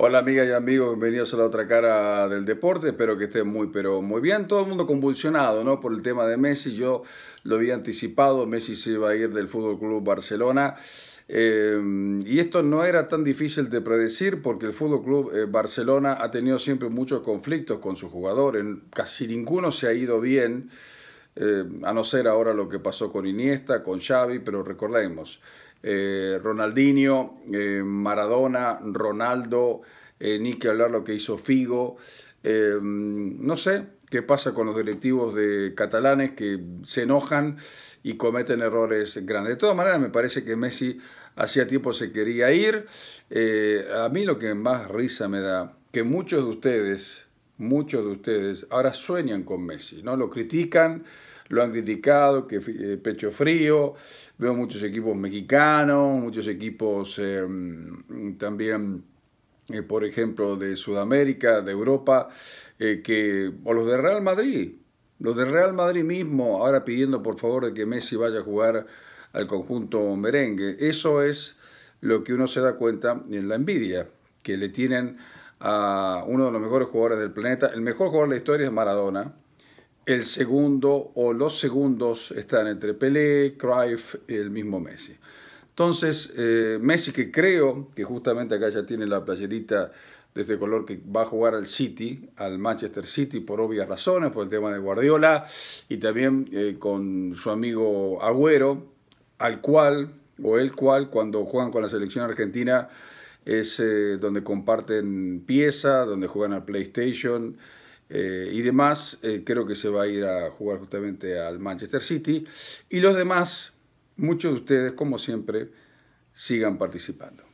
Hola amigas y amigos, bienvenidos a la otra cara del deporte, espero que estén muy pero muy bien. Todo el mundo convulsionado ¿no? por el tema de Messi, yo lo había anticipado, Messi se iba a ir del Fútbol Club Barcelona. Eh, y esto no era tan difícil de predecir porque el Fútbol Club eh, Barcelona ha tenido siempre muchos conflictos con sus jugadores, casi ninguno se ha ido bien. Eh, a no ser ahora lo que pasó con Iniesta, con Xavi, pero recordemos, eh, Ronaldinho, eh, Maradona, Ronaldo, ni que hablar lo que hizo Figo, no sé qué pasa con los directivos de catalanes que se enojan y cometen errores grandes. De todas maneras, me parece que Messi hacía tiempo se quería ir. a mí lo que más risa me da, que muchos de ustedes, muchos de ustedes ahora sueñan con Messi, ¿no? Lo critican, lo han criticado, que eh, pecho frío, veo muchos equipos mexicanos, muchos equipos em, también, eh, por ejemplo, de Sudamérica, de Europa, eh, que, o los de Real Madrid, los de Real Madrid mismo ahora pidiendo por favor de que Messi vaya a jugar al conjunto merengue. Eso es lo que uno se da cuenta en la envidia que le tienen a uno de los mejores jugadores del planeta. El mejor jugador de la historia es Maradona. El segundo o los segundos están entre Pelé, Cruyff y el mismo Messi. Entonces, eh, Messi que creo que justamente acá ya tiene la playerita de este color que va a jugar al City, al Manchester City, por obvias razones, por el tema de Guardiola, y también eh, con su amigo Agüero, al cual, o el cual, cuando juegan con la selección argentina, es eh, donde comparten pieza, donde juegan al PlayStation eh, y demás. Eh, creo que se va a ir a jugar justamente al Manchester City. Y los demás, muchos de ustedes, como siempre, sigan participando.